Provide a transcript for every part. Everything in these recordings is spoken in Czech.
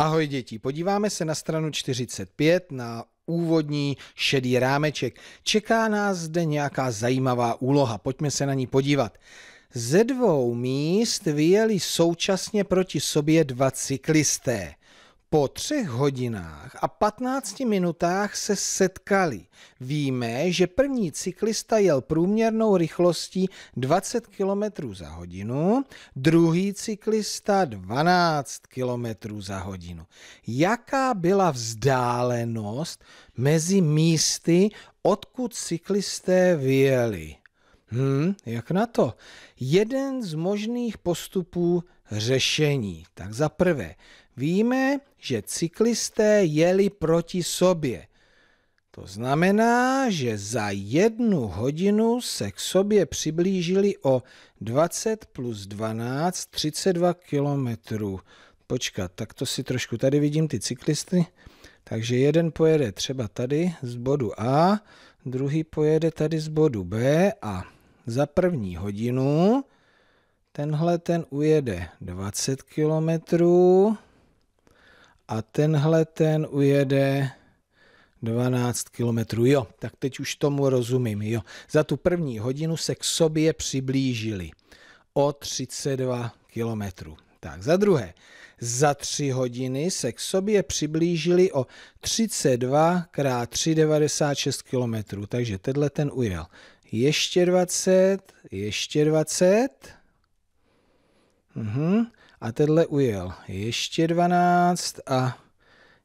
Ahoj děti, podíváme se na stranu 45 na úvodní šedý rámeček. Čeká nás zde nějaká zajímavá úloha, pojďme se na ní podívat. Ze dvou míst vyjeli současně proti sobě dva cyklisté. Po třech hodinách a 15 minutách se setkali. Víme, že první cyklista jel průměrnou rychlostí 20 km za hodinu, druhý cyklista 12 km za hodinu. Jaká byla vzdálenost mezi místy, odkud cyklisté vyjeli? Hm, jak na to? Jeden z možných postupů řešení. Tak za prvé, víme, že cyklisté jeli proti sobě. To znamená, že za jednu hodinu se k sobě přiblížili o 20 plus 12, 32 kilometrů. Počkat, tak to si trošku, tady vidím ty cyklisty, takže jeden pojede třeba tady z bodu A, druhý pojede tady z bodu B a za první hodinu tenhle ten ujede 20 kilometrů, a tenhle ten ujede 12 kilometrů. Jo, tak teď už tomu rozumím. Jo. Za tu první hodinu se k sobě přiblížili o 32 kilometrů. Tak za druhé, za tři hodiny se k sobě přiblížili o 32 x 396 km, takže tenhle ten ujel. Ještě 20, ještě 20. Uhum a tenhle ujel. Ještě 12 a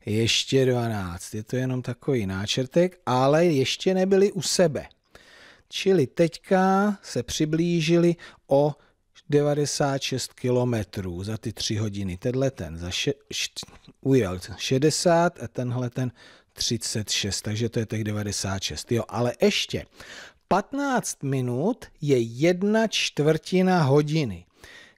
ještě 12. Je to jenom takový náčrtek, ale ještě nebyli u sebe. Čili teďka se přiblížili o 96 kilometrů za ty tři hodiny. Tenhle ten za še- š, ujel 60 a tenhle ten 36, takže to je těch 96. Jo, ale ještě 15 minut je jedna čtvrtina hodiny.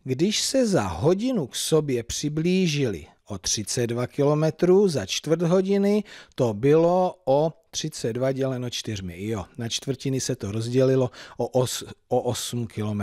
Když se za hodinu k sobě přiblížili o 32 km za čtvrt hodiny, to bylo o 32 děleno 4. Jo, na čtvrtiny se to rozdělilo o, os, o 8 km.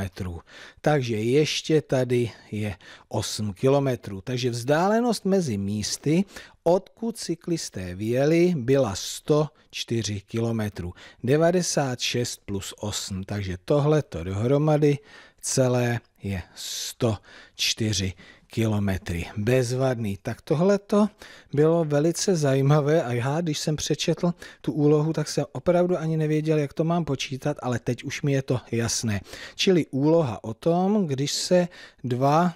Takže ještě tady je 8 km. Takže vzdálenost mezi místy, odkud cyklisté vyjeli, byla 104 km. 96 plus 8, takže tohle to dohromady celé je 104 kilometry. Bezvadný. Tak tohle to bylo velice zajímavé a já, když jsem přečetl tu úlohu, tak jsem opravdu ani nevěděl, jak to mám počítat, ale teď už mi je to jasné. Čili úloha o tom, když se dva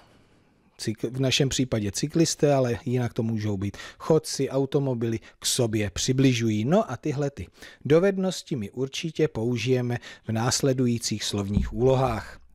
v našem případě cyklisté, ale jinak to můžou být chodci, automobily k sobě přibližují. No a tyhle ty dovednosti my určitě použijeme v následujících slovních úlohách.